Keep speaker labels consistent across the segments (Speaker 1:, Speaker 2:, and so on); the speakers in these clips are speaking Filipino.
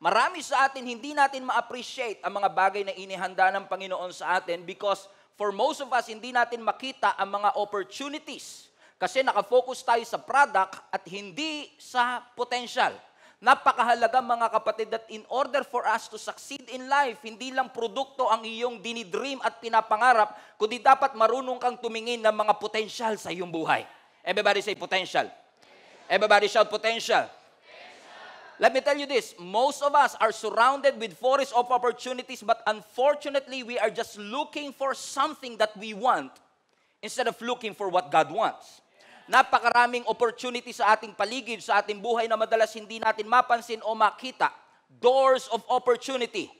Speaker 1: Marami sa atin, hindi natin ma-appreciate ang mga bagay na inihanda ng Panginoon sa atin because for most of us, hindi natin makita ang mga opportunities. Kasi nakafocus tayo sa product at hindi sa potential. Napakahalaga mga kapatid that in order for us to succeed in life, hindi lang produkto ang iyong dinidream at pinapangarap, kundi dapat marunong kang tumingin ng mga potential sa iyong buhay. Everybody say potential. Everybody shout potential. Let me tell you this most of us are surrounded with forests of opportunities, but unfortunately, we are just looking for something that we want instead of looking for what God wants. Napakaraming opportunity sa ating paligid, sa ating buhay na madalas hindi natin mapansin o makita. Doors of opportunity.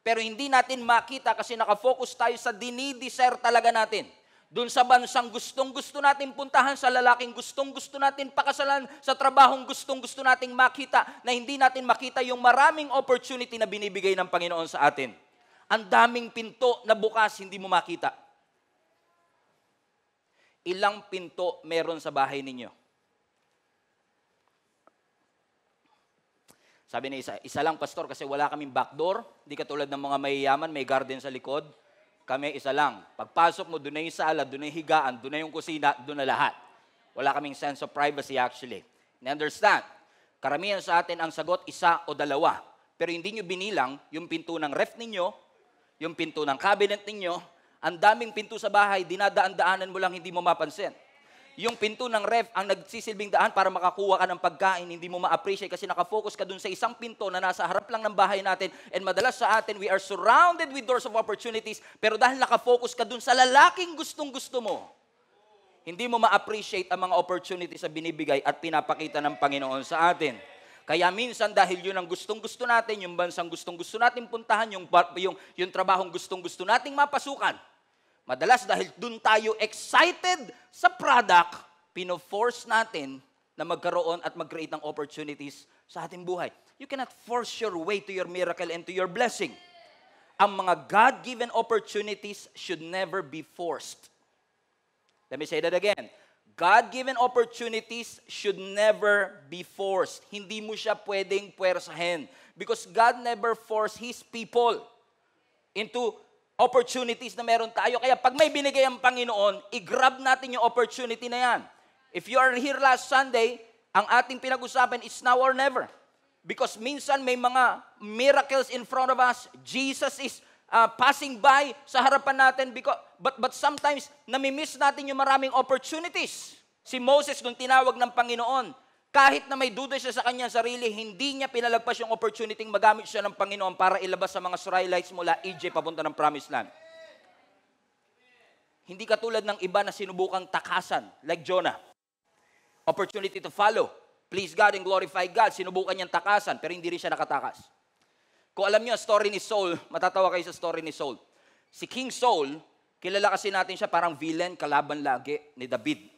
Speaker 1: Pero hindi natin makita kasi nakafocus tayo sa dinidesire talaga natin. Doon sa bansang gustong-gusto natin puntahan, sa lalaking gustong-gusto natin pakasalan, sa trabahong gustong-gusto nating makita, na hindi natin makita yung maraming opportunity na binibigay ng Panginoon sa atin. Ang daming pinto na bukas, hindi mo makita. Ilang pinto meron sa bahay ninyo? Sabi ni isa, isa lang pastor kasi wala kaming backdoor, hindi katulad ng mga mayayaman, may garden sa likod kami isa lang. Pagpasok mo, doon na yung sala, doon na yung higaan, doon na yung kusina, doon na lahat. Wala kaming sense of privacy actually. You understand? Karamihan sa atin ang sagot, isa o dalawa. Pero hindi nyo binilang yung pinto ng ref ninyo, yung pinto ng cabinet ninyo, ang daming pinto sa bahay, dinadaan-daanan mo lang, hindi mo mapansin. Yung pinto ng ref ang nagsisilbing daan para makakuha ka ng pagkain, hindi mo ma-appreciate kasi nakafocus ka dun sa isang pinto na nasa harap lang ng bahay natin. And madalas sa atin, we are surrounded with doors of opportunities, pero dahil nakafocus ka dun sa lalaking gustong-gusto mo, hindi mo ma-appreciate ang mga opportunities na binibigay at pinapakita ng Panginoon sa atin. Kaya minsan dahil yun ang gustong-gusto natin, yung bansang gustong-gusto natin puntahan, yung, yung, yung trabahong gustong-gusto nating mapasukan, Madalas dahil doon tayo excited sa product, pino-force natin na magkaroon at mag-create ng opportunities sa ating buhay. You cannot force your way to your miracle and to your blessing. Ang mga God-given opportunities should never be forced. Let me say that again. God-given opportunities should never be forced. Hindi mo siya pwedeng puwersahin because God never forced His people into opportunities na meron tayo. Kaya pag may binigay ang Panginoon, i-grab natin yung opportunity na yan. If you are here last Sunday, ang ating pinag-usapan is now or never. Because minsan may mga miracles in front of us. Jesus is uh, passing by sa harapan natin. Because, but, but sometimes, namimiss natin yung maraming opportunities. Si Moses, nung tinawag ng Panginoon, kahit na may duda siya sa kanyang sarili, hindi niya pinalagpas yung opportunity magamit siya ng Panginoon para ilabas sa mga Israelites mula EJ papunta ng Promised Land. Hindi katulad ng iba na sinubukang takasan, like Jonah. Opportunity to follow. Please God and glorify God. Sinubukan niyang takasan, pero hindi rin siya nakatakas. Kung alam niyo ang story ni Saul, matatawa kayo sa story ni Saul. Si King Saul, kilala kasi natin siya parang villain, kalaban lagi ni David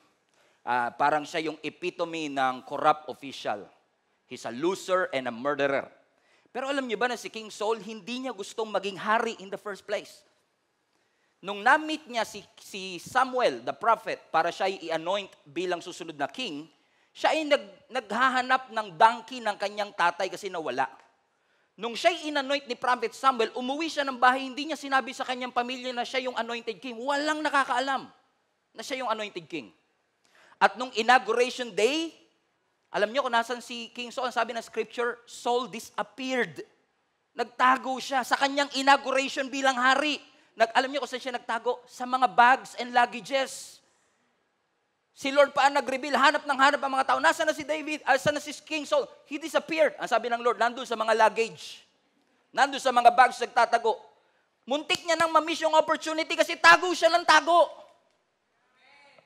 Speaker 1: uh, parang siya yung epitome ng corrupt official. He's a loser and a murderer. Pero alam niyo ba na si King Saul, hindi niya gustong maging hari in the first place. Nung namit niya si, si Samuel, the prophet, para siya i-anoint bilang susunod na king, siya ay nag, naghahanap ng donkey ng kanyang tatay kasi nawala. Nung siya'y inanoint ni Prophet Samuel, umuwi siya ng bahay, hindi niya sinabi sa kanyang pamilya na siya yung anointed king. Walang nakakaalam na siya yung anointed king. At nung inauguration day, alam niyo kung nasan si King Saul, sabi ng scripture, Saul disappeared. Nagtago siya sa kanyang inauguration bilang hari. Nag, alam niyo kung saan siya nagtago? Sa mga bags and luggages. Si Lord paan ang nag-reveal, hanap ng hanap ang mga tao. Nasaan na si David? Nasaan ah, na si King Saul? He disappeared. Ang sabi ng Lord, nandun sa mga luggage. Nandun sa mga bags nagtatago. Muntik niya nang mamiss yung opportunity kasi tago siya ng tago.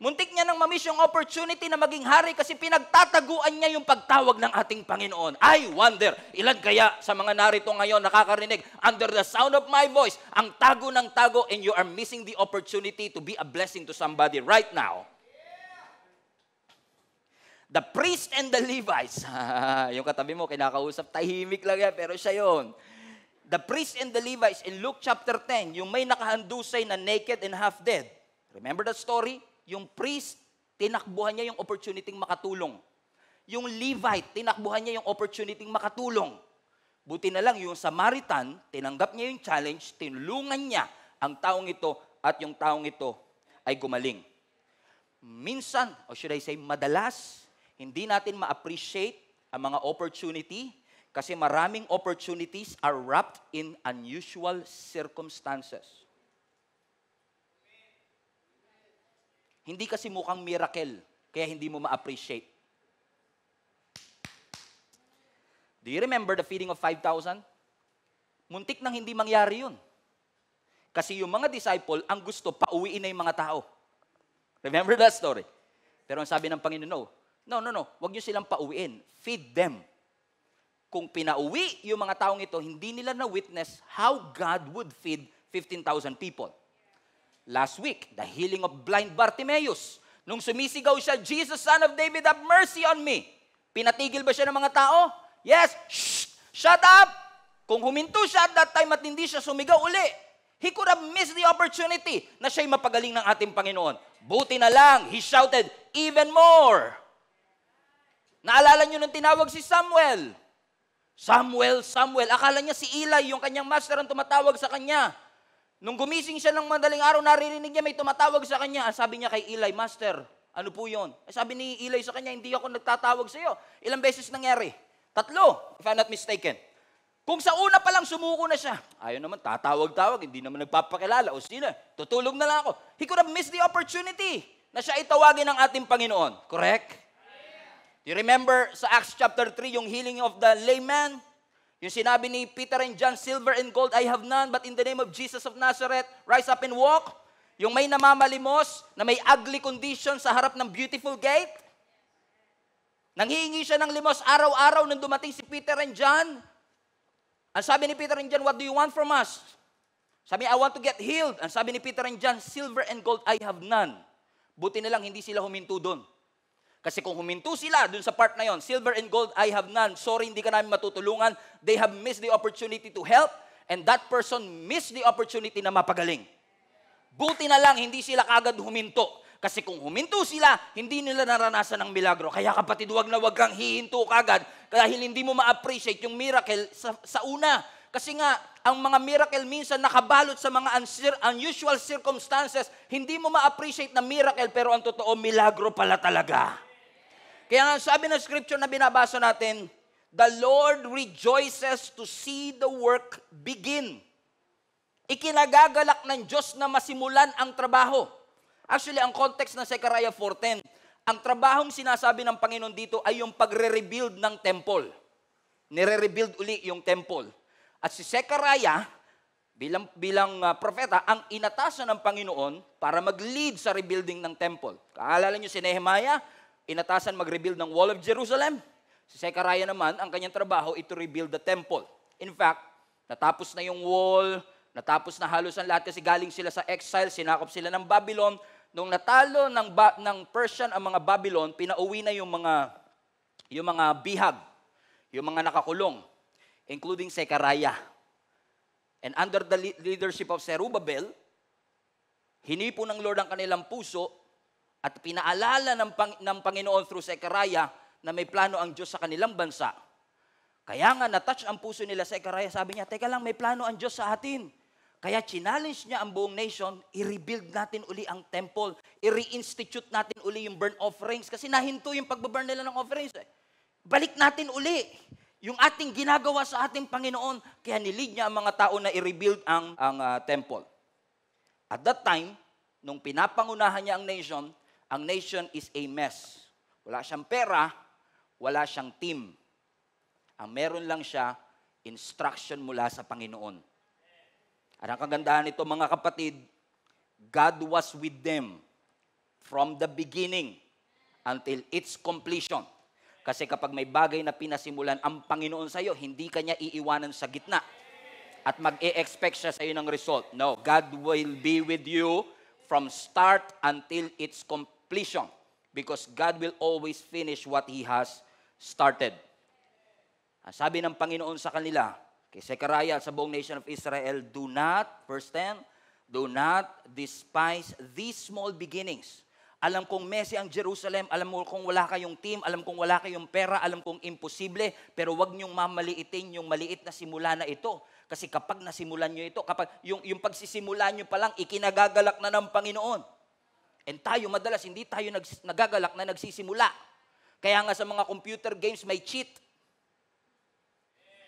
Speaker 1: Muntik niya nang mamiss yung opportunity na maging hari kasi pinagtataguan niya yung pagtawag ng ating Panginoon. I wonder, ilan kaya sa mga narito ngayon nakakarinig, under the sound of my voice, ang tago ng tago and you are missing the opportunity to be a blessing to somebody right now. The priest and the Levites. Ah, yung katabi mo, kinakausap, tahimik lang yan, pero siya yon the priest and the Levites in Luke chapter 10, yung may nakahandusay na naked and half dead. Remember that story? Yung priest, tinakbuhan niya yung opportunity makatulong. Yung Levite, tinakbuhan niya yung opportunity makatulong. Buti na lang yung Samaritan, tinanggap niya yung challenge, tinulungan niya ang taong ito at yung taong ito ay gumaling. Minsan, or should I say madalas, hindi natin ma-appreciate ang mga opportunity kasi maraming opportunities are wrapped in unusual circumstances. Hindi kasi mukhang miracle, kaya hindi mo ma-appreciate. Do you remember the feeding of 5,000? Muntik nang hindi mangyari yun. Kasi yung mga disciple, ang gusto, pauwiin na yung mga tao. Remember that story? Pero ang sabi ng Panginoon, no, no, no, no, huwag nyo silang pauwiin. Feed them. Kung pinauwi yung mga taong ito, hindi nila na-witness how God would feed 15,000 people last week, the healing of blind Bartimaeus. Nung sumisigaw siya, Jesus, Son of David, have mercy on me. Pinatigil ba siya ng mga tao? Yes, shh, shut up! Kung huminto siya at that time at hindi siya sumigaw uli, he could have missed the opportunity na siya'y mapagaling ng ating Panginoon. Buti na lang, he shouted, even more! Naalala niyo nung tinawag si Samuel? Samuel, Samuel. Akala niya si Eli, yung kanyang master, ang tumatawag sa kanya. Nung gumising siya ng madaling araw, naririnig niya may tumatawag sa kanya. Ah, sabi niya kay Eli, Master, ano po yun? Eh, sabi ni Eli sa kanya, hindi ako nagtatawag sa iyo. Ilang beses nangyari? Tatlo, if I'm not mistaken. Kung sa una pa lang sumuko na siya, ayaw naman, tatawag-tawag, hindi naman nagpapakilala. O sino, tutulog na lang ako. He could have missed the opportunity na siya itawagin ng ating Panginoon. Correct? you remember sa Acts chapter 3, yung healing of the layman? Yung sinabi ni Peter and John, silver and gold I have none, but in the name of Jesus of Nazareth, rise up and walk. Yung may namamalimos, na may ugly condition sa harap ng beautiful gate. Nanghihingi siya ng limos araw-araw nang dumating si Peter and John. Ang sabi ni Peter and John, what do you want from us? Sabi I want to get healed. Ang sabi ni Peter and John, silver and gold I have none. Buti na lang hindi sila huminto doon. Kasi kung huminto sila dun sa part na yon, silver and gold I have none. Sorry, hindi ka namin matutulungan. They have missed the opportunity to help and that person missed the opportunity na mapagaling. Buti na lang hindi sila kagad huminto. Kasi kung huminto sila, hindi nila naranasan ng milagro. Kaya kapatid, huwag na huwag kang hihinto kagad dahil hindi mo ma-appreciate yung miracle sa, sa una. Kasi nga, ang mga miracle minsan nakabalot sa mga unsir, unusual circumstances, hindi mo ma-appreciate na miracle, pero ang totoo, milagro pala talaga. Kaya nga sabi ng scripture na binabasa natin, The Lord rejoices to see the work begin. Ikinagagalak ng Diyos na masimulan ang trabaho. Actually, ang context ng Zechariah 4.10, ang trabahong sinasabi ng Panginoon dito ay yung pagre-rebuild ng temple. Nire-rebuild uli yung temple. At si Zechariah, bilang, bilang uh, propeta, ang inatasan ng Panginoon para mag-lead sa rebuilding ng temple. Kaalala niyo si Nehemiah, inatasan mag-rebuild ng Wall of Jerusalem. Si Zechariah naman, ang kanyang trabaho, ito rebuild the temple. In fact, natapos na yung wall, natapos na halos ang lahat kasi galing sila sa exile, sinakop sila ng Babylon. Nung natalo ng, ba- ng Persian ang mga Babylon, pinauwi na yung mga, yung mga bihag, yung mga nakakulong, including Zechariah. And under the leadership of Zerubbabel, hinipo ng Lord ang kanilang puso at pinaalala ng, Pang- ng Panginoon through Zechariah na may plano ang Diyos sa kanilang bansa. Kaya nga natouch ang puso nila sa Zechariah, sabi niya, teka lang, may plano ang Diyos sa atin. Kaya challenge niya ang buong nation, i-rebuild natin uli ang temple, i-reinstitute natin uli yung burnt offerings kasi nahinto yung pagbaburn nila ng offerings. Eh. Balik natin uli yung ating ginagawa sa ating Panginoon. Kaya nilid niya ang mga tao na i-rebuild ang, ang uh, temple. At that time, nung pinapangunahan niya ang nation, ang nation is a mess. Wala siyang pera, wala siyang team. Ang meron lang siya, instruction mula sa Panginoon. At ang kagandahan nito mga kapatid, God was with them from the beginning until its completion. Kasi kapag may bagay na pinasimulan ang Panginoon sa iyo, hindi ka niya iiwanan sa gitna. At mag-e-expect siya sa iyo ng result. No, God will be with you from start until its completion completion because God will always finish what He has started. Ang sabi ng Panginoon sa kanila, kay Zechariah sa buong nation of Israel, Do not, verse 10, Do not despise these small beginnings. Alam kong messy ang Jerusalem, alam mo kung wala kayong team, alam kong wala kayong pera, alam kong imposible, pero wag niyong mamaliitin yung maliit na simula na ito. Kasi kapag nasimulan niyo ito, kapag yung, yung pagsisimula niyo pa lang, ikinagagalak na ng Panginoon. And tayo madalas hindi tayo nag, nagagalak na nagsisimula. Kaya nga sa mga computer games may cheat.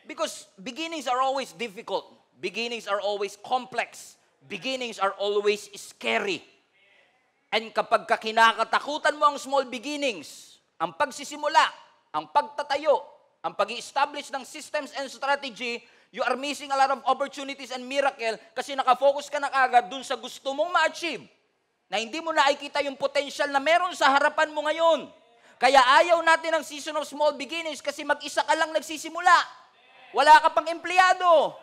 Speaker 1: Because beginnings are always difficult. Beginnings are always complex. Beginnings are always scary. And kapag kinakatakutan mo ang small beginnings, ang pagsisimula, ang pagtatayo, ang pag establish ng systems and strategy, you are missing a lot of opportunities and miracle kasi nakafocus ka na agad dun sa gusto mong ma-achieve na hindi mo nakikita yung potential na meron sa harapan mo ngayon. Kaya ayaw natin ng season of small beginnings kasi mag-isa ka lang nagsisimula. Wala ka pang empleyado.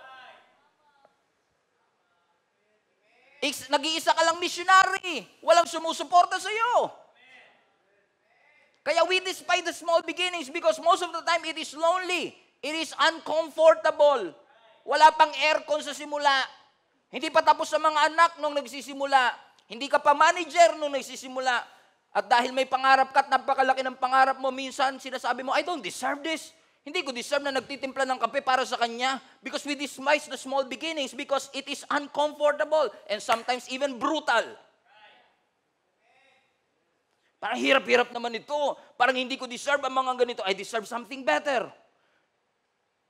Speaker 1: Nag-iisa ka lang missionary. Walang sumusuporta sa iyo. Kaya we despise the small beginnings because most of the time it is lonely. It is uncomfortable. Wala pang aircon sa simula. Hindi pa tapos sa mga anak nung nagsisimula. Hindi ka pa manager nung nagsisimula. At dahil may pangarap ka at napakalaki ng pangarap mo, minsan sinasabi mo, I don't deserve this. Hindi ko deserve na nagtitimpla ng kape para sa kanya because we despise the small beginnings because it is uncomfortable and sometimes even brutal. Parang hirap-hirap naman ito. Parang hindi ko deserve ang mga ganito. I deserve something better.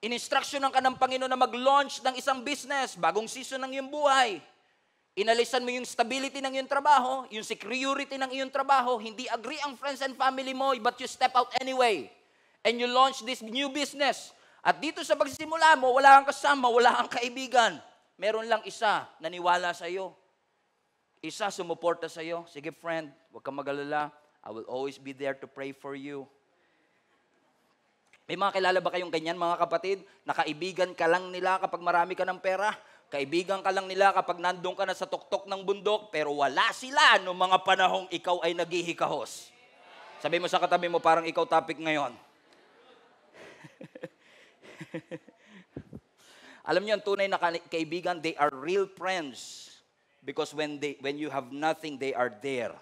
Speaker 1: Ininstruction ng ka ng Panginoon na mag-launch ng isang business, bagong season ng iyong buhay. Inalisan mo yung stability ng iyong trabaho, yung security ng iyong trabaho, hindi agree ang friends and family mo, but you step out anyway. And you launch this new business. At dito sa pagsisimula mo, wala kang kasama, wala kang kaibigan. Meron lang isa, naniwala sa iyo. Isa, sumuporta sa iyo. Sige friend, huwag kang magalala. I will always be there to pray for you. May mga kilala ba kayong ganyan, mga kapatid? Nakaibigan ka lang nila kapag marami ka ng pera Kaibigan ka lang nila kapag nandun ka na sa tuktok ng bundok, pero wala sila noong mga panahong ikaw ay naghihikahos. Sabi mo sa katabi mo, parang ikaw topic ngayon. Alam niyo, ang tunay na kaibigan, they are real friends. Because when, they, when you have nothing, they are there.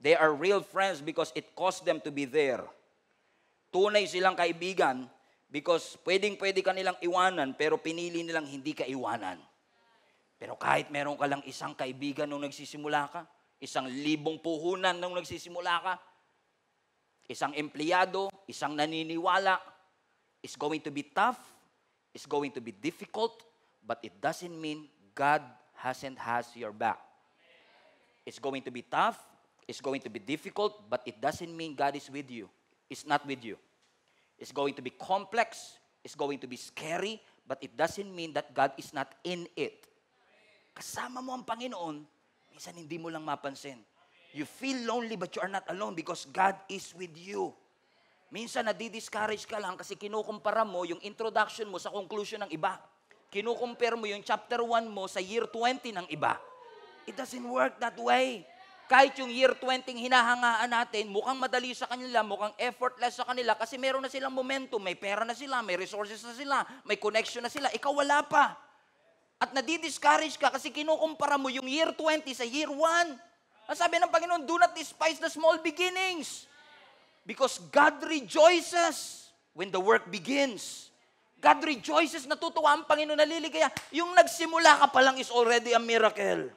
Speaker 1: They are real friends because it caused them to be there. Tunay silang kaibigan Because pwedeng pwede ka nilang iwanan, pero pinili nilang hindi ka iwanan. Pero kahit meron ka lang isang kaibigan nung nagsisimula ka, isang libong puhunan nung nagsisimula ka, isang empleyado, isang naniniwala, is going to be tough, is going to be difficult, but it doesn't mean God hasn't has your back. It's going to be tough, it's going to be difficult, but it doesn't mean God is with you. It's not with you. It's going to be complex. It's going to be scary. But it doesn't mean that God is not in it. Kasama mo ang Panginoon, minsan hindi mo lang mapansin. You feel lonely but you are not alone because God is with you. Minsan nadi-discourage ka lang kasi kinukumpara mo yung introduction mo sa conclusion ng iba. Kinukumpara mo yung chapter 1 mo sa year 20 ng iba. It doesn't work that way. Kahit yung year 20 hinahangaan natin, mukhang madali sa kanila, mukhang effortless sa kanila kasi meron na silang momentum, may pera na sila, may resources na sila, may connection na sila, ikaw wala pa. At nadidiscourage ka kasi kinukumpara mo yung year 20 sa year 1. Ang sabi ng Panginoon, do not despise the small beginnings. Because God rejoices when the work begins. God rejoices, natutuwa ang Panginoon, naliligaya. Yung nagsimula ka pa lang is already a miracle.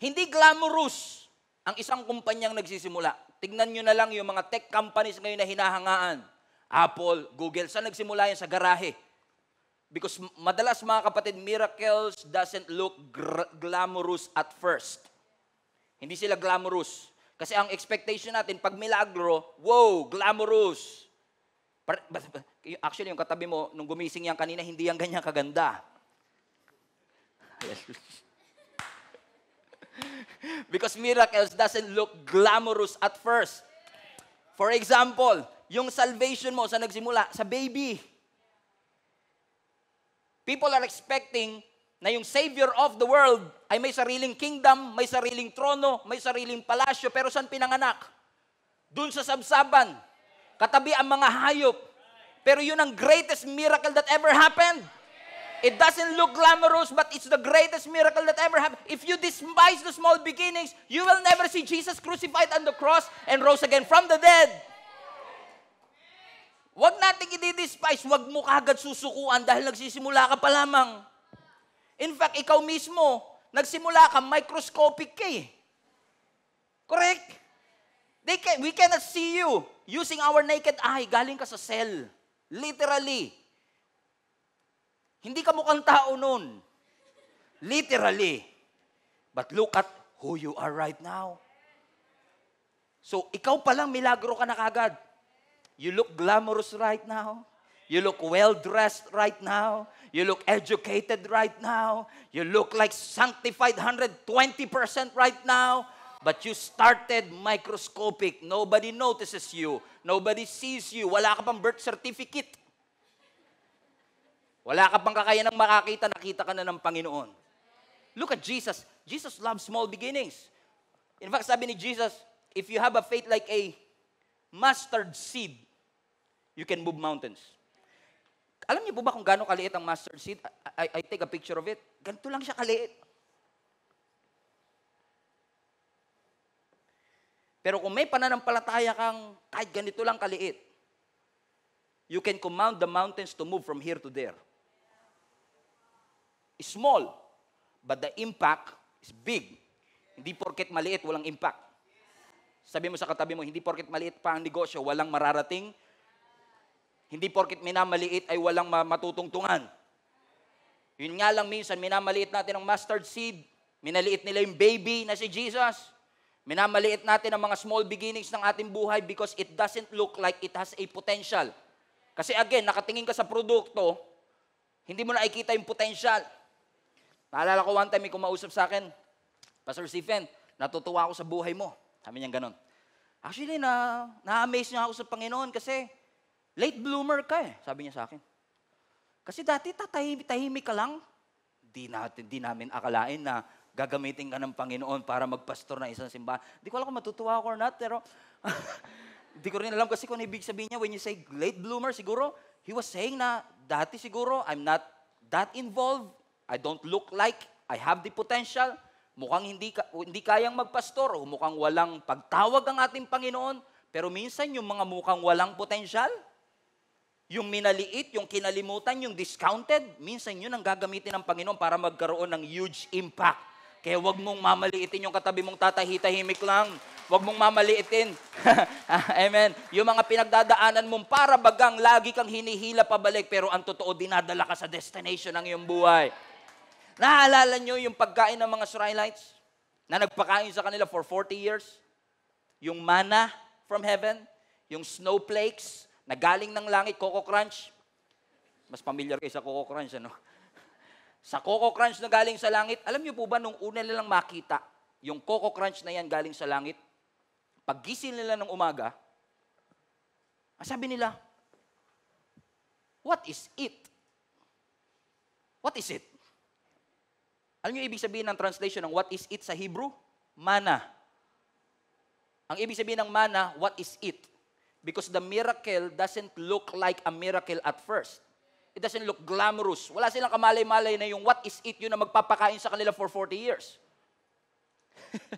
Speaker 1: Hindi glamorous ang isang kumpanyang nagsisimula. Tignan nyo na lang yung mga tech companies ngayon na hinahangaan. Apple, Google, saan nagsimula yan? Sa garahe. Because madalas mga kapatid, miracles doesn't look glamorous at first. Hindi sila glamorous. Kasi ang expectation natin, pag milagro, wow, glamorous. Actually, yung katabi mo, nung gumising yan kanina, hindi yan ganyan kaganda. Because miracles doesn't look glamorous at first. For example, yung salvation mo sa nagsimula, sa baby. People are expecting na yung Savior of the world ay may sariling kingdom, may sariling trono, may sariling palasyo, pero saan pinanganak? Doon sa sabsaban. Katabi ang mga hayop. Pero yun ang greatest miracle that ever happened. It doesn't look glamorous, but it's the greatest miracle that ever happened. If you despise the small beginnings, you will never see Jesus crucified on the cross and rose again from the dead. Huwag natin i-despise, huwag mo kagad susukuan dahil nagsisimula ka pa lamang. In fact, ikaw mismo, nagsimula ka, microscopic kay. Eh. Correct? They can, we cannot see you using our naked eye. Galing ka sa cell. Literally. Hindi ka mukhang tao noon. Literally. But look at who you are right now. So, ikaw palang milagro ka na kagad. You look glamorous right now. You look well-dressed right now. You look educated right now. You look like sanctified 120% right now. But you started microscopic. Nobody notices you. Nobody sees you. Wala ka pang birth certificate. Wala ka pang kakayanang makakita, nakita ka na ng Panginoon. Look at Jesus. Jesus loves small beginnings. In fact, sabi ni Jesus, if you have a faith like a mustard seed, you can move mountains. Alam niyo po ba kung gaano kaliit ang mustard seed? I, I, I take a picture of it. Ganito lang siya kaliit. Pero kung may pananampalataya kang kahit ganito lang kaliit, you can command the mountains to move from here to there small, but the impact is big. Hindi porket maliit, walang impact. Sabi mo sa katabi mo, hindi porket maliit pa ang negosyo, walang mararating. Hindi porket minamaliit ay walang matutungtungan. Yun nga lang minsan, minamaliit natin ang mustard seed, minaliit nila yung baby na si Jesus. Minamaliit natin ang mga small beginnings ng ating buhay because it doesn't look like it has a potential. Kasi again, nakatingin ka sa produkto, hindi mo nakikita yung potential. Naalala ko one time, may kumausap sa akin, Pastor Stephen, natutuwa ako sa buhay mo. Sabi niya ganon. Actually, na, na-amaze niya ako sa Panginoon kasi late bloomer ka eh, sabi niya sa akin. Kasi dati tatahimik-tahimik ka lang. Di, natin, di namin akalain na gagamitin ka ng Panginoon para magpastor ng isang simbahan. Hindi ko alam kung matutuwa ako or not, pero hindi ko rin alam kasi kung ano ibig sabihin niya when you say late bloomer, siguro he was saying na dati siguro I'm not that involved I don't look like I have the potential, mukhang hindi, hindi kayang magpastor o mukhang walang pagtawag ang ating Panginoon, pero minsan yung mga mukhang walang potential, yung minaliit, yung kinalimutan, yung discounted, minsan yun ang gagamitin ng Panginoon para magkaroon ng huge impact. Kaya wag mong mamaliitin yung katabi mong tatahitahimik lang. Wag mong mamaliitin. Amen. Yung mga pinagdadaanan mong para bagang lagi kang hinihila pabalik pero ang totoo dinadala ka sa destination ng iyong buhay. Naalala nyo yung pagkain ng mga Israelites na nagpakain sa kanila for 40 years? Yung mana from heaven, yung snowflakes na galing ng langit, Coco Crunch. Mas familiar kayo sa Coco Crunch, ano? Sa Coco Crunch na galing sa langit, alam nyo po ba nung una nilang makita, yung Coco Crunch na yan galing sa langit, paggising nila ng umaga, ang sabi nila, what is it? What is it? Ano yung ibig sabihin ng translation ng what is it sa Hebrew? Mana. Ang ibig sabihin ng mana, what is it? Because the miracle doesn't look like a miracle at first. It doesn't look glamorous. Wala silang kamalay-malay na yung what is it yun na magpapakain sa kanila for 40 years.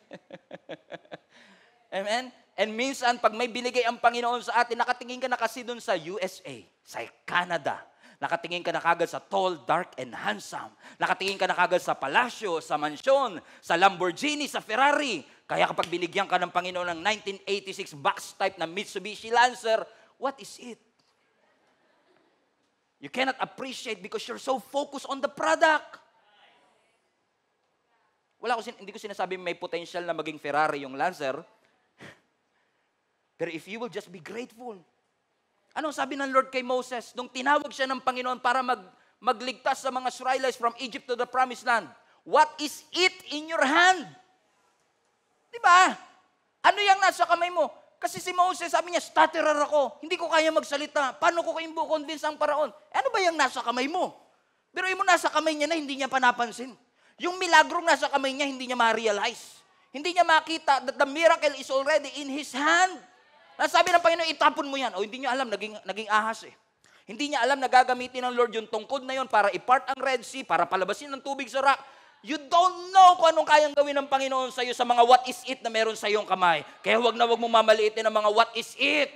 Speaker 1: Amen? And minsan, pag may binigay ang Panginoon sa atin, nakatingin ka na kasi dun sa USA, sa Canada, Nakatingin ka na kagad sa tall, dark, and handsome. Nakatingin ka na kagad sa palasyo, sa mansyon, sa Lamborghini, sa Ferrari. Kaya kapag binigyan ka ng Panginoon ng 1986 box type na Mitsubishi Lancer, what is it? You cannot appreciate because you're so focused on the product. Wala ko, sin- hindi ko sinasabi may potential na maging Ferrari yung Lancer. Pero if you will just be grateful, Anong sabi ng Lord kay Moses nung tinawag siya ng Panginoon para mag, magligtas sa mga Israelites from Egypt to the promised land? What is it in your hand? Di ba? Ano yung nasa kamay mo? Kasi si Moses, sabi niya, stutterer ako. Hindi ko kaya magsalita. Paano ko kayo convince ang paraon? Eh, ano ba yung nasa kamay mo? Pero yung nasa kamay niya na hindi niya panapansin. Yung milagrong nasa kamay niya, hindi niya ma-realize. Hindi niya makita that the miracle is already in his hand. At sabi ng Panginoon, itapon mo yan. O hindi niya alam, naging, naging ahas eh. Hindi niya alam na gagamitin ng Lord yung tungkod na yon para ipart ang Red Sea, para palabasin ng tubig sa rock. You don't know kung anong kayang gawin ng Panginoon sa iyo sa mga what is it na meron sa iyong kamay. Kaya huwag na huwag mong mamaliitin ang mga what is it.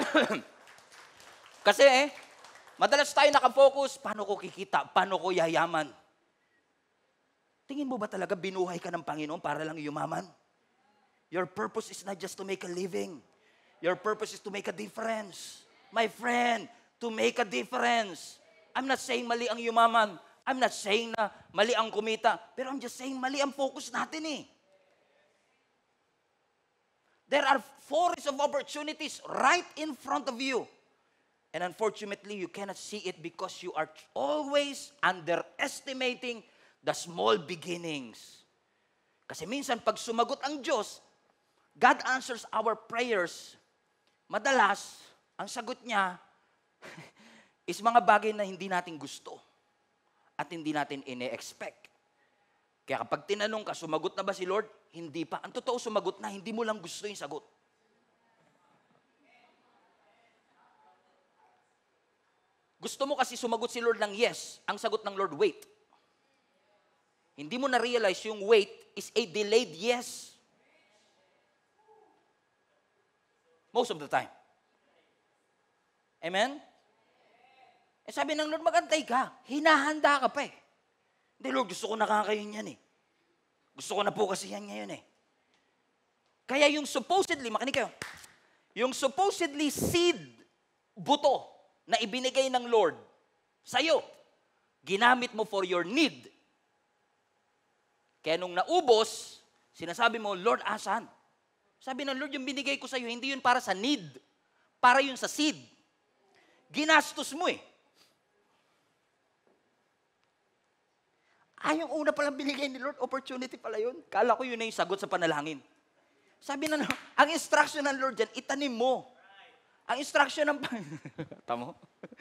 Speaker 1: Kasi eh, madalas tayo nakafocus, paano ko kikita, paano ko yayaman. Tingin mo ba talaga binuhay ka ng Panginoon para lang yumaman? Your purpose is not just to make a living. Your purpose is to make a difference. My friend, to make a difference. I'm not saying mali ang yumaman. I'm not saying na mali ang kumita. Pero I'm just saying mali ang focus natin eh. There are forests of opportunities right in front of you. And unfortunately, you cannot see it because you are always underestimating the small beginnings. Kasi minsan, pag sumagot ang Diyos, God answers our prayers, madalas, ang sagot niya is mga bagay na hindi natin gusto at hindi natin ine-expect. Kaya kapag tinanong ka, sumagot na ba si Lord? Hindi pa. Ang totoo sumagot na, hindi mo lang gusto yung sagot. Gusto mo kasi sumagot si Lord ng yes, ang sagot ng Lord, wait. Hindi mo na-realize yung wait is a delayed yes. Most of the time. Amen? Eh sabi ng Lord, magantay ka. Hinahanda ka pa eh. Hindi Lord, gusto ko na kakayin yan eh. Gusto ko na po kasi yan ngayon eh. Kaya yung supposedly, makinig kayo, yung supposedly seed, buto, na ibinigay ng Lord sa'yo, ginamit mo for your need. Kaya nung naubos, sinasabi mo, Lord, asan? Sabi ng Lord, yung binigay ko sa iyo, hindi yun para sa need. Para yun sa seed. Ginastos mo eh. Ah, yung una palang binigay ni Lord, opportunity pala yun. Kala ko yun na yung sagot sa panalangin. Sabi na, ang instruction ng Lord dyan, itanim mo. Ang instruction ng... Tamo?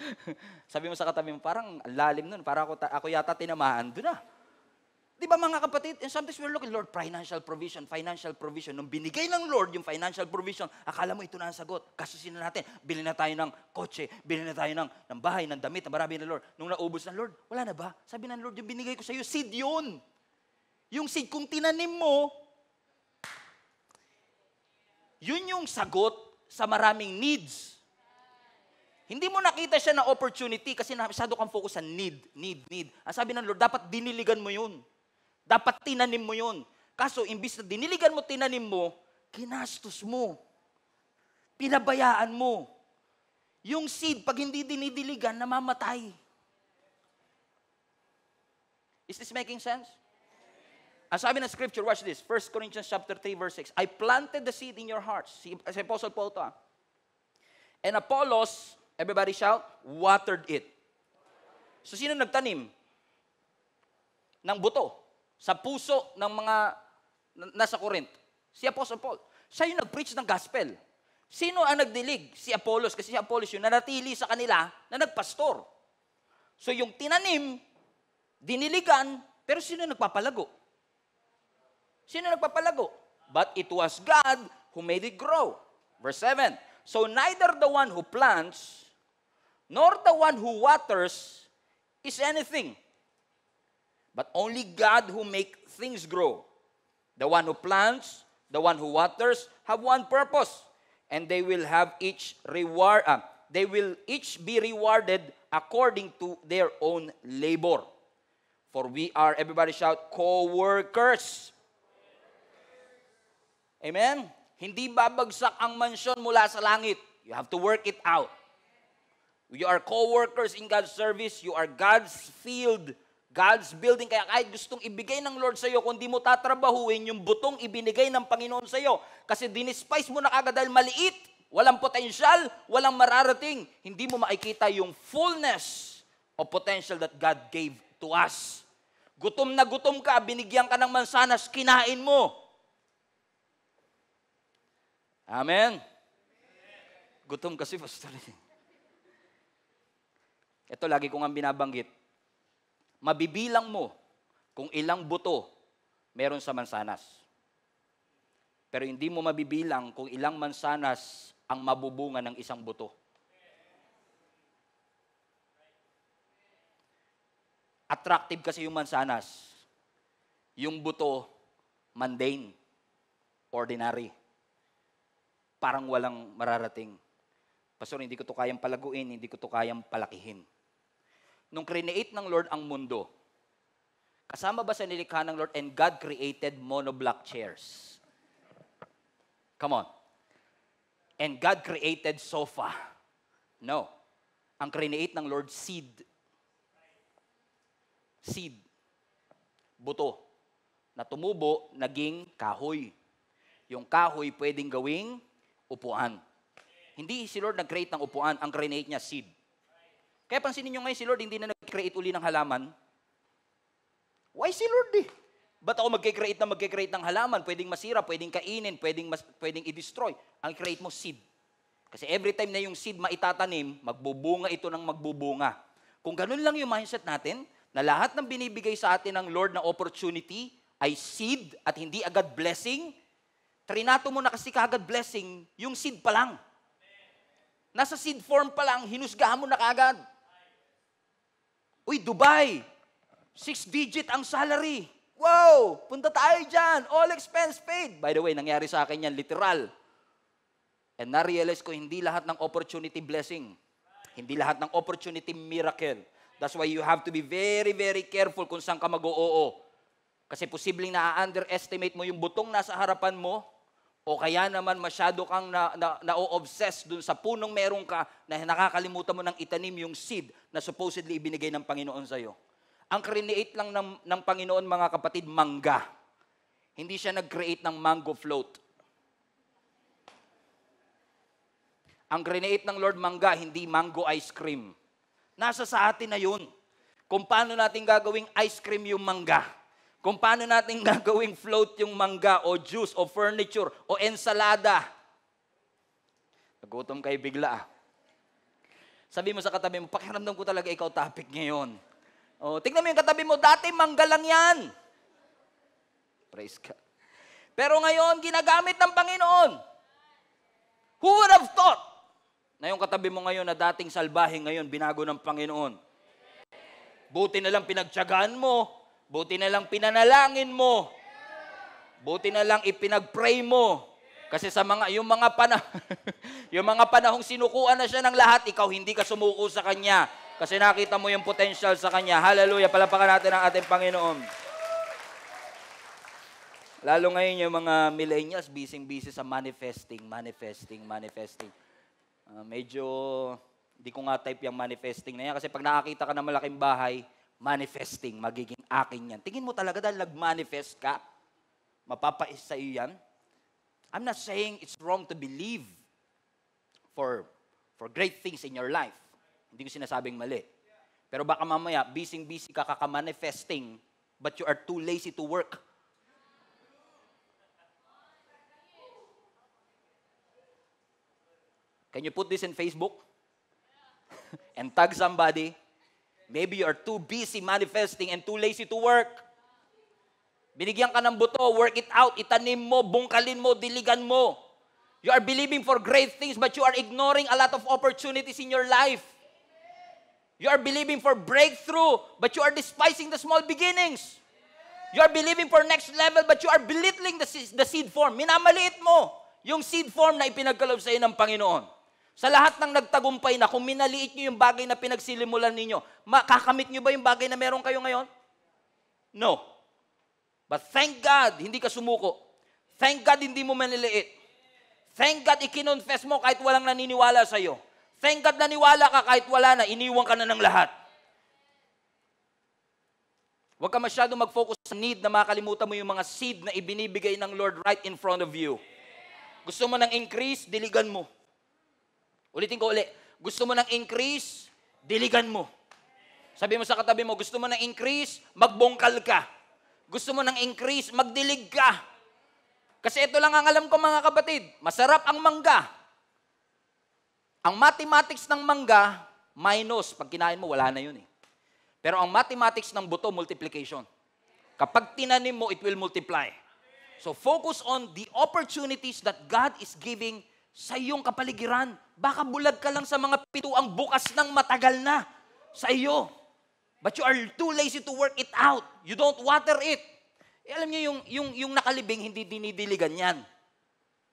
Speaker 1: Sabi mo sa katabi mo, parang lalim nun. Parang ako, ako yata tinamaan doon ah. Di ba mga kapatid? And sometimes we're looking, Lord, financial provision, financial provision. Nung binigay ng Lord yung financial provision, akala mo ito na ang sagot. Kasi na natin, bili na tayo ng kotse, bili na tayo ng, ng bahay, ng damit, marami na Lord. Nung naubos ng Lord, wala na ba? Sabi ng Lord, yung binigay ko sa iyo, seed yun. Yung seed, kung tinanim mo, yun yung sagot sa maraming needs. Hindi mo nakita siya na opportunity kasi masyado kang focus sa need, need, need. Ang sabi ng Lord, dapat diniligan mo yun. Dapat tinanim mo yon. Kaso, imbis na diniligan mo, tinanim mo, kinastos mo. Pinabayaan mo. Yung seed, pag hindi dinidiligan, namamatay. Is this making sense? Ang sabi ng scripture, watch this. 1 Corinthians chapter 3 verse 6. I planted the seed in your hearts. Si, si Apostle Paul to. Ah. And Apollos, everybody shout, watered it. So sino nagtanim? Ng buto sa puso ng mga nasa Corinth? Si Apostle Paul. Siya yung nag-preach ng gospel. Sino ang nagdilig? Si Apollos. Kasi si Apollos yung nanatili sa kanila na nagpastor. So yung tinanim, diniligan, pero sino nagpapalago? Sino nagpapalago? But it was God who made it grow. Verse 7. So neither the one who plants nor the one who waters is anything But only God who make things grow. The one who plants, the one who waters have one purpose and they will have each reward uh, they will each be rewarded according to their own labor. For we are everybody shout co-workers. Amen. Hindi babagsak ang mansyon mula sa langit. You have to work it out. You are co-workers in God's service. You are God's field God's building, kaya kahit gustong ibigay ng Lord sa iyo, kung di mo tatrabahuin yung butong ibinigay ng Panginoon sa iyo, kasi dinispice mo na kagad dahil maliit, walang potential, walang mararating, hindi mo makikita yung fullness of potential that God gave to us. Gutom na gutom ka, binigyan ka ng mansanas, kinain mo. Amen? Gutom kasi, pastor. Ito lagi ko nga binabanggit mabibilang mo kung ilang buto meron sa mansanas. Pero hindi mo mabibilang kung ilang mansanas ang mabubunga ng isang buto. Attractive kasi yung mansanas. Yung buto, mundane, ordinary. Parang walang mararating. Pastor, hindi ko to kayang palaguin, hindi ko to kayang palakihin nung create ng Lord ang mundo, kasama ba sa nilikha ng Lord and God created monoblock chairs? Come on. And God created sofa. No. Ang create ng Lord, seed. Seed. Buto. Na tumubo, naging kahoy. Yung kahoy pwedeng gawing upuan. Hindi si Lord nag-create ng upuan, ang create niya seed. Kaya pansinin nyo ngayon si Lord, hindi na nag-create uli ng halaman. Why si Lord eh? Ba't ako mag-create na mag-create ng halaman? Pwedeng masira, pwedeng kainin, pwedeng, mas, pwedeng i-destroy. Ang create mo, seed. Kasi every time na yung seed maitatanim, magbubunga ito ng magbubunga. Kung ganun lang yung mindset natin, na lahat ng binibigay sa atin ng Lord na opportunity ay seed at hindi agad blessing, trinato mo na kasi kagad blessing, yung seed pa lang. Nasa seed form pa lang, hinusga mo na kagad. Uy, Dubai! Six digit ang salary. Wow! Punta tayo dyan. All expense paid. By the way, nangyari sa akin yan, literal. And na-realize ko, hindi lahat ng opportunity blessing. Hindi lahat ng opportunity miracle. That's why you have to be very, very careful kung saan ka mag-oo. Kasi posibleng na-underestimate mo yung butong nasa harapan mo o kaya naman masyado kang na, na, na-obsess dun sa punong meron ka na nakakalimutan mo nang itanim yung seed na supposedly ibinigay ng Panginoon sa'yo. Ang create lang ng, ng Panginoon, mga kapatid, mangga. Hindi siya nag-create ng mango float. Ang create ng Lord mangga, hindi mango ice cream. Nasa sa atin na yun. Kung paano natin gagawing ice cream yung mangga kung paano natin gagawing float yung mangga o juice o furniture o ensalada. Nagutom kayo bigla. Ah. Sabi mo sa katabi mo, pakiramdam ko talaga ikaw topic ngayon. O, oh, tignan mo yung katabi mo, dati mangga lang yan. Praise God. Pero ngayon, ginagamit ng Panginoon. Who would have thought na yung katabi mo ngayon na dating salbahe ngayon, binago ng Panginoon? Buti na lang pinagtsagaan mo, Buti na lang pinanalangin mo. Buti na lang ipinagpray mo. Kasi sa mga yung mga pana yung mga panahong sinukuan na siya ng lahat, ikaw hindi ka sumuko sa kanya kasi nakita mo yung potential sa kanya. Hallelujah. Palapakan natin ang ating Panginoon. Lalo ngayon yung mga millennials, busy-busy sa manifesting, manifesting, manifesting. Uh, medyo, di ko nga type yung manifesting na yan. Kasi pag nakakita ka ng malaking bahay, manifesting, magiging akin yan. Tingin mo talaga dahil nag-manifest ka, mapapais sa iyo yan. I'm not saying it's wrong to believe for for great things in your life. Hindi ko sinasabing mali. Pero baka mamaya, busy-busy ka kakamanifesting, but you are too lazy to work. Can you put this in Facebook? and tag somebody Maybe you are too busy manifesting and too lazy to work. Binigyan ka ng buto, work it out, itanim mo, bungkalin mo, diligan mo. You are believing for great things but you are ignoring a lot of opportunities in your life. You are believing for breakthrough but you are despising the small beginnings. You are believing for next level but you are belittling the, the seed form. Minamaliit mo yung seed form na ipinagkaloob sa iyo ng Panginoon. Sa lahat ng nagtagumpay na, kung minaliit nyo yung bagay na pinagsilimulan ninyo, makakamit nyo ba yung bagay na meron kayo ngayon? No. But thank God, hindi ka sumuko. Thank God, hindi mo maniliit. Thank God, ikinonfess mo kahit walang naniniwala sa'yo. Thank God, naniwala ka kahit wala na, iniwan ka na ng lahat. Huwag ka masyado mag-focus sa need na makalimutan mo yung mga seed na ibinibigay ng Lord right in front of you. Gusto mo ng increase, diligan mo. Ulitin ko ulit. Gusto mo ng increase? Diligan mo. Sabi mo sa katabi mo, gusto mo ng increase? Magbongkal ka. Gusto mo ng increase? Magdilig ka. Kasi ito lang ang alam ko mga kapatid. Masarap ang mangga. Ang mathematics ng mangga, minus. Pag kinain mo, wala na yun eh. Pero ang mathematics ng buto, multiplication. Kapag tinanim mo, it will multiply. So focus on the opportunities that God is giving sa iyong kapaligiran, Baka bulag ka lang sa mga pituang bukas ng matagal na sa iyo. But you are too lazy to work it out. You don't water it. Eh, alam niyo yung, yung, yung nakalibing, hindi dinidiligan yan.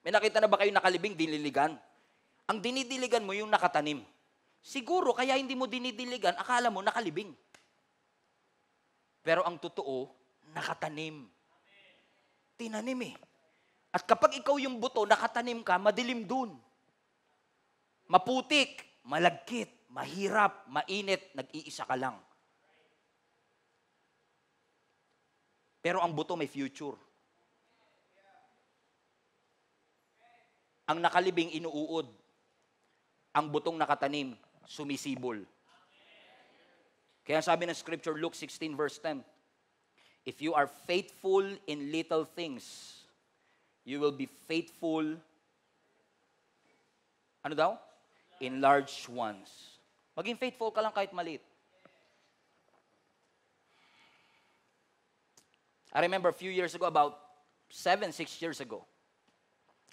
Speaker 1: May nakita na ba kayo nakalibing, diniligan? Ang dinidiligan mo yung nakatanim. Siguro kaya hindi mo dinidiligan, akala mo nakalibing. Pero ang totoo, nakatanim. Tinanim eh. At kapag ikaw yung buto, nakatanim ka, madilim dun maputik, malagkit, mahirap, mainit, nag-iisa ka lang. Pero ang buto may future. Ang nakalibing inuuod. Ang butong nakatanim, sumisibol. Kaya sabi ng scripture, Luke 16 verse 10, If you are faithful in little things, you will be faithful. Ano daw? in large ones. Maging faithful ka lang kahit maliit. I remember a few years ago, about seven, six years ago,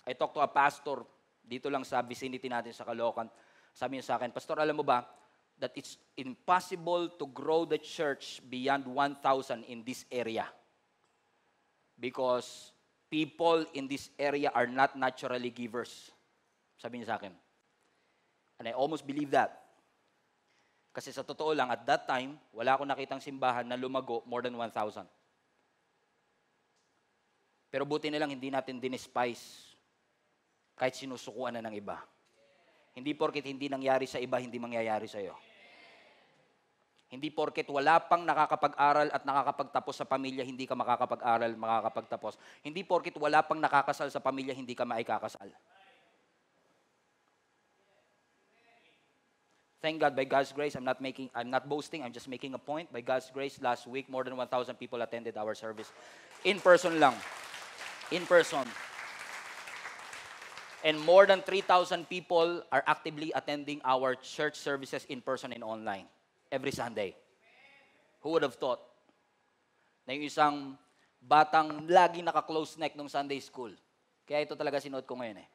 Speaker 1: I talked to a pastor dito lang sa vicinity natin sa Caloocan. Sabi niya sa akin, Pastor, alam mo ba that it's impossible to grow the church beyond 1,000 in this area? Because people in this area are not naturally givers. Sabi niya sa akin. And I almost believe that. Kasi sa totoo lang, at that time, wala akong nakitang simbahan na lumago more than 1,000. Pero buti na lang, hindi natin dinispice kahit sinusukuan na ng iba. Hindi porket hindi nangyari sa iba, hindi mangyayari sa iyo. Hindi porket wala pang nakakapag-aral at nakakapagtapos sa pamilya, hindi ka makakapag-aral, makakapagtapos. Hindi porket wala pang nakakasal sa pamilya, hindi ka maikakasal. Thank God, by God's grace, I'm not making, I'm not boasting, I'm just making a point. By God's grace, last week, more than 1,000 people attended our service. In person lang. In person. And more than 3,000 people are actively attending our church services in person and online every Sunday. Who would have thought na yung isang batang lagi naka-close neck nung Sunday school. Kaya ito talaga sinuot ko ngayon eh.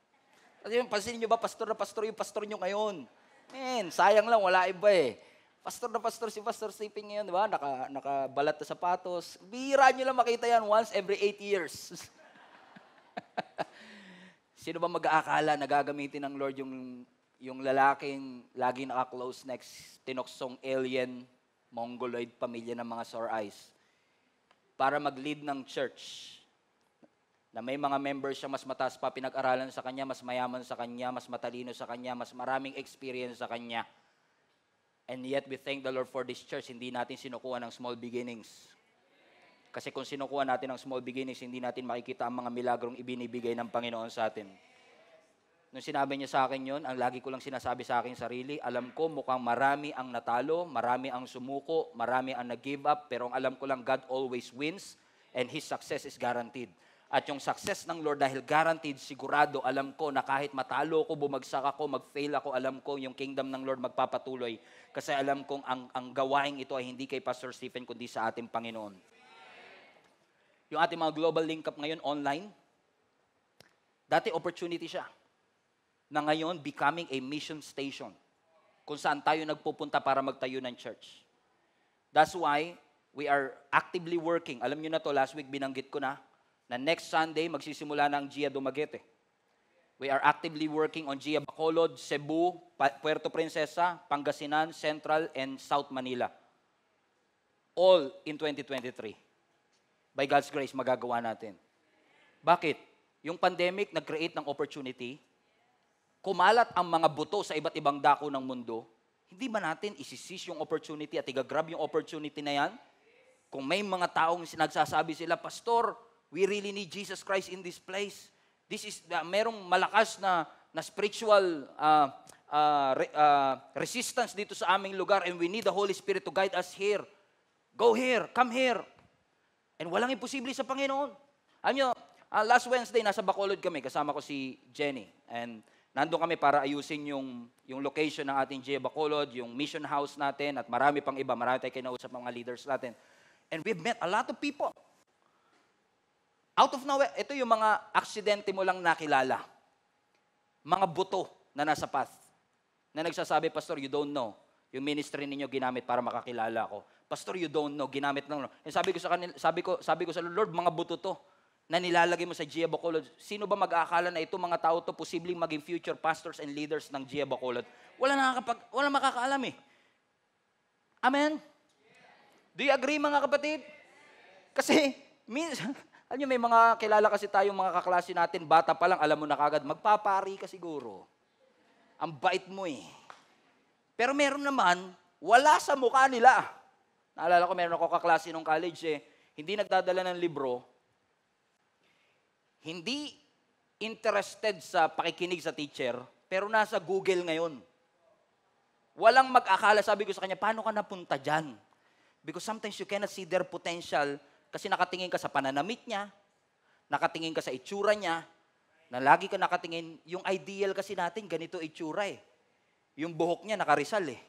Speaker 1: Kasi yung, pansin nyo ba, pastor na pastor yung pastor nyo ngayon. Man, sayang lang, wala iba eh. Pastor na pastor si Pastor Stephen ngayon, di ba? Naka, nakabalat na sapatos. Bira nyo lang makita yan once every eight years. Sino ba mag-aakala na gagamitin ng Lord yung, yung lalaking lagi naka-close next tinoksong alien, mongoloid pamilya ng mga sore eyes para mag-lead ng church? na may mga members siya mas mataas pa pinag-aralan sa kanya, mas mayaman sa kanya, mas matalino sa kanya, mas maraming experience sa kanya. And yet we thank the Lord for this church. Hindi natin sinukuha ng small beginnings. Kasi kung sinukuha natin ang small beginnings, hindi natin makikita ang mga milagrong ibinibigay ng Panginoon sa atin. Nung sinabi niya sa akin yon, ang lagi ko lang sinasabi sa akin sarili, alam ko mukhang marami ang natalo, marami ang sumuko, marami ang nag-give up, pero ang alam ko lang God always wins and His success is guaranteed at yung success ng Lord dahil guaranteed, sigurado, alam ko na kahit matalo ko, bumagsak ako, magfail ako, alam ko yung kingdom ng Lord magpapatuloy kasi alam kong ang, ang gawain ito ay hindi kay Pastor Stephen kundi sa ating Panginoon. Yung ating mga global link up ngayon online, dati opportunity siya na ngayon becoming a mission station kung saan tayo nagpupunta para magtayo ng church. That's why we are actively working. Alam niyo na to, last week binanggit ko na, na next Sunday magsisimula na ang GIA Dumaguete. We are actively working on GIA Bacolod, Cebu, Puerto Princesa, Pangasinan, Central, and South Manila. All in 2023. By God's grace, magagawa natin. Bakit? Yung pandemic nag-create ng opportunity, kumalat ang mga buto sa iba't ibang dako ng mundo, hindi ba natin isisis yung opportunity at igagrab yung opportunity na yan? Kung may mga taong nagsasabi sila, Pastor, We really need Jesus Christ in this place. This is, uh, merong malakas na, na spiritual uh, uh, re, uh, resistance dito sa aming lugar and we need the Holy Spirit to guide us here. Go here, come here. And walang imposible sa Panginoon. Ano, uh, last Wednesday, nasa Bacolod kami, kasama ko si Jenny. And nandoon kami para ayusin yung, yung location ng ating Jia Bacolod, yung mission house natin, at marami pang iba. Marami tayong kinausap mga leaders natin. And we've met a lot of people. Out of nowhere, ito yung mga aksidente mo lang nakilala. Mga buto na nasa path. Na nagsasabi, Pastor, you don't know. Yung ministry ninyo ginamit para makakilala ako. Pastor, you don't know. Ginamit lang. And eh, sabi ko sa kanila, sabi ko, sabi ko sa Lord, mga buto to na nilalagay mo sa GIA Bacolod. Sino ba mag-aakala na itong mga tao to posibleng maging future pastors and leaders ng GIA Bacolod? Wala nakakapag, wala makakaalam eh. Amen? Do you agree mga kapatid? Kasi, minsan, Alam niyo, may mga kilala kasi tayong mga kaklase natin, bata pa lang, alam mo na kagad, magpapari ka siguro. Ang bait mo eh. Pero meron naman, wala sa mukha nila. Naalala ko, meron ako kaklase nung college eh, hindi nagdadala ng libro, hindi interested sa pakikinig sa teacher, pero nasa Google ngayon. Walang mag-akala, sabi ko sa kanya, paano ka napunta dyan? Because sometimes you cannot see their potential kasi nakatingin ka sa pananamit niya, nakatingin ka sa itsura niya, na lagi ka nakatingin, yung ideal kasi natin, ganito itsura eh. Yung buhok niya, nakarisal eh.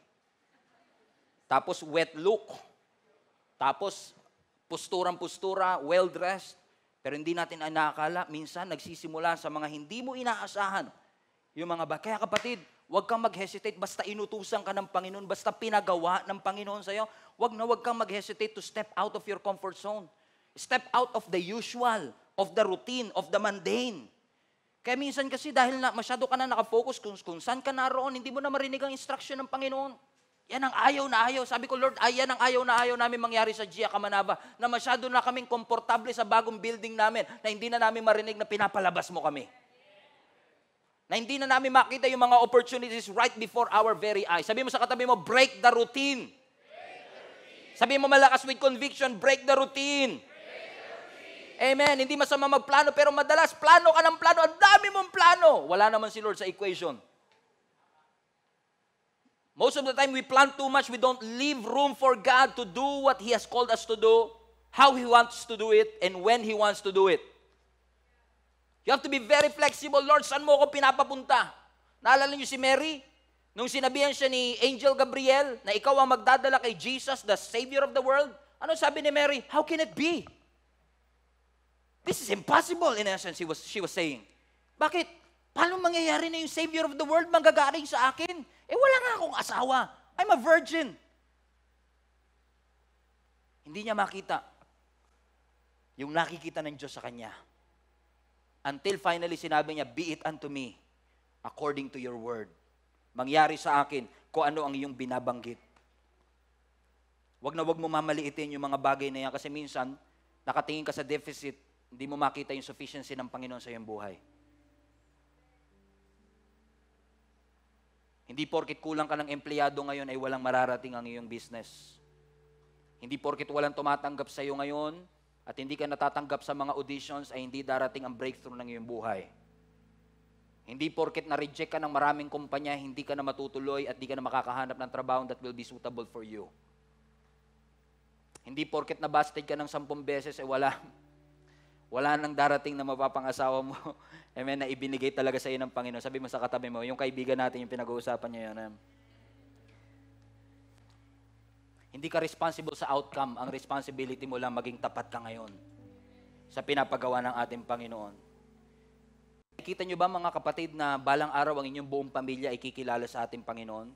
Speaker 1: Tapos wet look. Tapos posturang-postura, well-dressed. Pero hindi natin anakala, minsan nagsisimula sa mga hindi mo inaasahan. Yung mga ba, kaya kapatid, Huwag kang mag-hesitate basta inutusan ka ng Panginoon, basta pinagawa ng Panginoon sa'yo. Huwag na huwag kang mag-hesitate to step out of your comfort zone. Step out of the usual, of the routine, of the mundane. Kaya minsan kasi dahil na, masyado ka na nakafocus kung, kung saan ka naroon, hindi mo na marinig ang instruction ng Panginoon. Yan ang ayaw na ayaw. Sabi ko, Lord, ay, yan ang ayaw na ayaw namin mangyari sa Gia Kamanaba na masyado na kaming komportable sa bagong building namin na hindi na namin marinig na pinapalabas mo kami na hindi na namin makita yung mga opportunities right before our very eyes. Sabi mo sa katabi mo, break the routine. Break the routine. Sabi mo malakas with conviction, break the routine. Break the routine. Amen. Hindi masama magplano, pero madalas plano ka ng plano. Ang dami mong plano. Wala naman si Lord sa equation. Most of the time, we plan too much. We don't leave room for God to do what He has called us to do, how He wants to do it, and when He wants to do it. You have to be very flexible. Lord, saan mo ako pinapapunta? Naalala niyo si Mary? Nung sinabihan siya ni Angel Gabriel na ikaw ang magdadala kay Jesus, the Savior of the world, ano sabi ni Mary? How can it be? This is impossible, in essence, he was, she was saying. Bakit? Paano mangyayari na yung Savior of the world manggagaling sa akin? Eh, wala nga akong asawa. I'm a virgin. Hindi niya makita yung nakikita ng Diyos sa kanya. Until finally sinabi niya, Be it unto me according to your word. Mangyari sa akin kung ano ang iyong binabanggit. Huwag na huwag mo mamaliitin yung mga bagay na yan kasi minsan nakatingin ka sa deficit, hindi mo makita yung sufficiency ng Panginoon sa iyong buhay. Hindi porkit kulang ka ng empleyado ngayon ay walang mararating ang iyong business. Hindi porkit walang tumatanggap sa iyo ngayon, at hindi ka natatanggap sa mga auditions ay hindi darating ang breakthrough ng iyong buhay. Hindi porket na-reject ka ng maraming kumpanya, hindi ka na matutuloy at hindi ka na makakahanap ng trabaho that will be suitable for you. Hindi porket na-busted ka ng sampung beses, eh wala. Wala nang darating na mapapangasawa mo. Amen, na ibinigay talaga sa iyo ng Panginoon. Sabi mo sa katabi mo, yung kaibigan natin, yung pinag-uusapan niya yun. Amen. Hindi ka responsible sa outcome. Ang responsibility mo lang maging tapat ka ngayon sa pinapagawa ng ating Panginoon. Nakikita nyo ba mga kapatid na balang araw ang inyong buong pamilya ay kikilala sa ating Panginoon?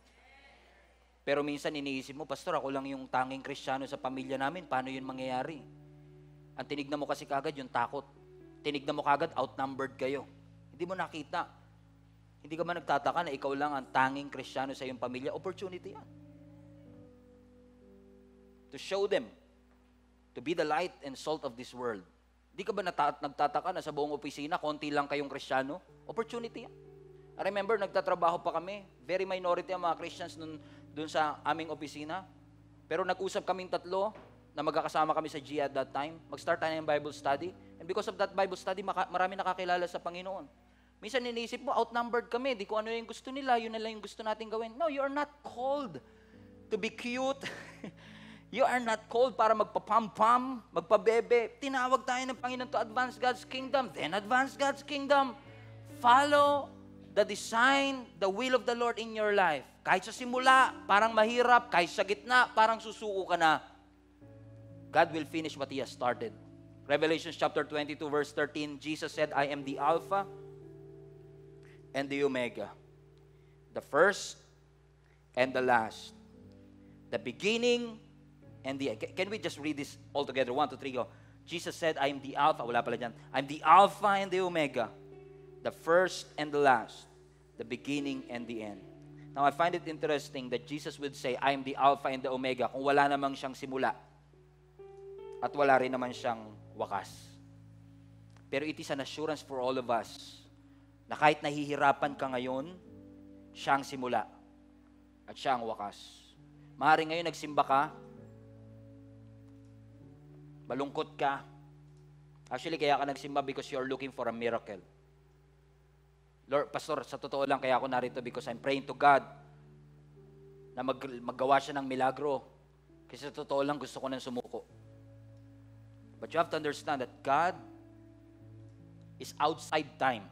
Speaker 1: Pero minsan iniisip mo, Pastor, ako lang yung tanging kristyano sa pamilya namin. Paano yun mangyayari? Ang tinignan mo kasi kagad yung takot. Tinignan mo kagad, outnumbered kayo. Hindi mo nakita. Hindi ka ba nagtataka na ikaw lang ang tanging kristyano sa iyong pamilya? Opportunity yan to show them, to be the light and salt of this world. Di ka ba nata- nagtataka na sa buong opisina, konti lang kayong kristyano? Opportunity yan. I remember, nagtatrabaho pa kami. Very minority ang mga Christians nun, dun sa aming opisina. Pero nag-usap kaming tatlo na magkakasama kami sa GIA at that time. Mag-start tayo ng Bible study. And because of that Bible study, marami nakakilala sa Panginoon. Minsan iniisip mo, outnumbered kami. Di ko ano yung gusto nila, yun na lang yung gusto natin gawin. No, you are not called to be cute. You are not called para magpapampam, magpabebe. Tinawag tayo ng Panginoon to advance God's kingdom. Then advance God's kingdom. Follow the design, the will of the Lord in your life. Kahit sa simula, parang mahirap. Kahit sa gitna, parang susuko ka na. God will finish what He has started. Revelation chapter 22 verse 13, Jesus said, I am the Alpha and the Omega, the first and the last, the beginning and and the Can we just read this all together? One, two, three, go. Jesus said, I am the Alpha. Wala pala dyan. I'm the Alpha and the Omega, the first and the last, the beginning and the end. Now, I find it interesting that Jesus would say, I am the Alpha and the Omega kung wala namang siyang simula at wala rin naman siyang wakas. Pero it is an assurance for all of us na kahit nahihirapan ka ngayon, siya ang simula at siya ang wakas. Maaaring ngayon nagsimba ka, malungkot ka. Actually, kaya ka nagsimba because you're looking for a miracle. Lord, Pastor, sa totoo lang, kaya ako narito because I'm praying to God na mag, maggawa siya ng milagro. Kasi sa totoo lang, gusto ko nang sumuko. But you have to understand that God is outside time.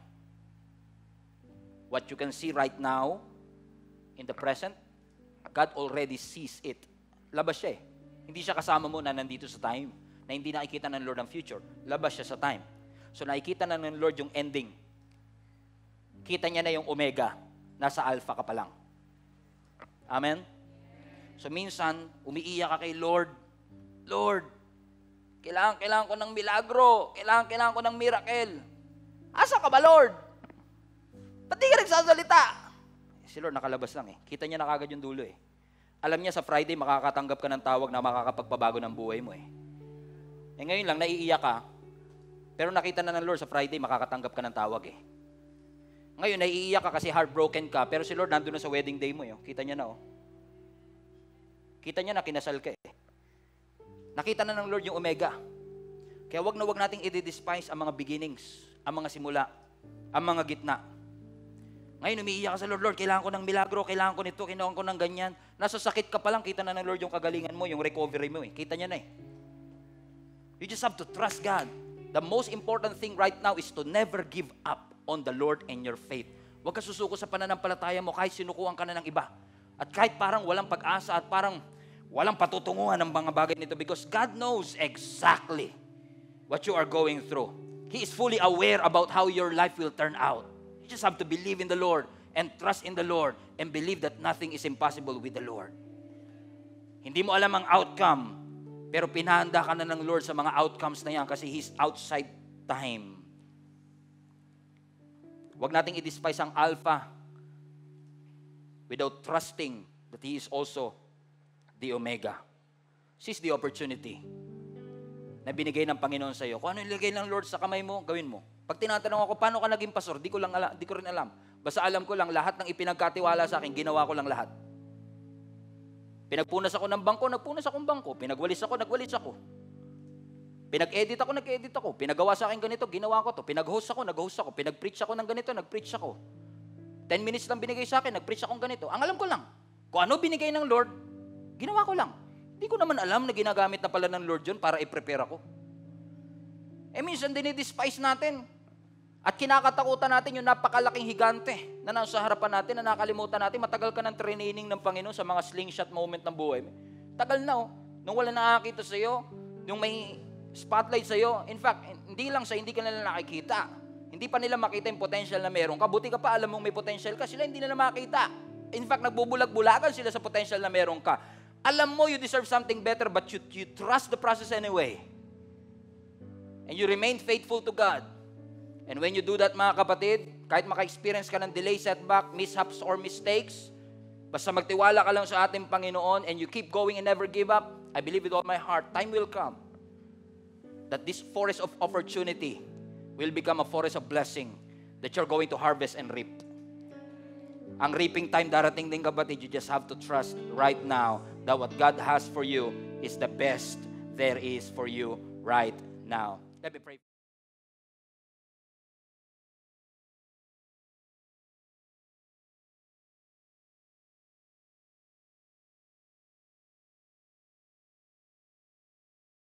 Speaker 1: What you can see right now, in the present, God already sees it. Labas siya eh. Hindi siya kasama mo na nandito sa time na hindi nakikita ng Lord ang future. Labas siya sa time. So nakikita na ng Lord yung ending. Kita niya na yung omega. Nasa alpha ka pa lang. Amen? So minsan, umiiyak ka kay Lord. Lord, kailangan, kailangan ko ng milagro. Kailangan, kailangan ko ng miracle. Asa ka ba, Lord? Ba't di ka nagsasalita? Si Lord nakalabas lang eh. Kita niya na kagad yung dulo eh. Alam niya sa Friday makakatanggap ka ng tawag na makakapagpabago ng buhay mo eh. Eh ngayon lang, naiiyak ka. Pero nakita na ng Lord sa Friday, makakatanggap ka ng tawag eh. Ngayon, naiiyak ka kasi heartbroken ka, pero si Lord nandun na sa wedding day mo. Eh. Kita niya na oh. Kita niya na kinasal ka eh. Nakita na ng Lord yung omega. Kaya wag na wag nating i-despise ang mga beginnings, ang mga simula, ang mga gitna. Ngayon, umiiyak ka sa Lord, Lord, kailangan ko ng milagro, kailangan ko nito, kailangan ko ng ganyan. Nasa sakit ka pa lang, kita na ng Lord yung kagalingan mo, yung recovery mo eh. Kita niya na eh. You just have to trust God. The most important thing right now is to never give up on the Lord and your faith. Huwag ka susuko sa pananampalataya mo kahit sinukuan ka na ng iba. At kahit parang walang pag-asa at parang walang patutunguhan ng mga bagay nito because God knows exactly what you are going through. He is fully aware about how your life will turn out. You just have to believe in the Lord and trust in the Lord and believe that nothing is impossible with the Lord. Hindi mo alam ang outcome pero pinahanda ka na ng Lord sa mga outcomes na yan kasi He's outside time. Huwag nating i-despise ang Alpha without trusting that He is also the Omega. Seize the opportunity na binigay ng Panginoon sa iyo. Kung ano ilagay ng Lord sa kamay mo, gawin mo. Pag tinatanong ako, paano ka naging pastor? Di ko, lang ala- di ko rin alam. Basta alam ko lang, lahat ng ipinagkatiwala sa akin, ginawa ko lang lahat. Pinagpunas ako ng bangko, nagpunas akong bangko. Pinagwalis ako, nagwalis ako. Pinag-edit ako, nag-edit ako. Pinagawa sa akin ganito, ginawa ko to. Pinag-host ako, nag-host ako. Pinag-preach ako ng ganito, nag-preach ako. 10 minutes lang binigay sa akin, nag-preach akong ganito. Ang alam ko lang, kung ano binigay ng Lord, ginawa ko lang. Hindi ko naman alam na ginagamit na pala ng Lord yun para i-prepare ako. Eh minsan dinidispise natin. At kinakatakutan natin yung napakalaking higante na nasa harapan natin, na nakalimutan natin. Matagal ka ng training ng Panginoon sa mga slingshot moment ng buhay. Tagal na oh. Nung wala nakakita sa'yo, nung may spotlight sa'yo, in fact, hindi lang sa hindi ka nila nakikita. Hindi pa nila makita yung potential na meron ka. Buti ka pa alam mong may potential ka, sila hindi nila makita. In fact, nagbubulag-bulagan sila sa potential na meron ka. Alam mo you deserve something better but you, you trust the process anyway. And you remain faithful to God And when you do that mga kapatid, kahit maka-experience ka ng delay, setback, mishaps or mistakes, basta magtiwala ka lang sa ating Panginoon and you keep going and never give up, I believe with all my heart, time will come that this forest of opportunity will become a forest of blessing that you're going to harvest and reap. Ang reaping time darating din kapatid, you just have to trust right now that what God has for you is the best there is for you right now. Let me pray.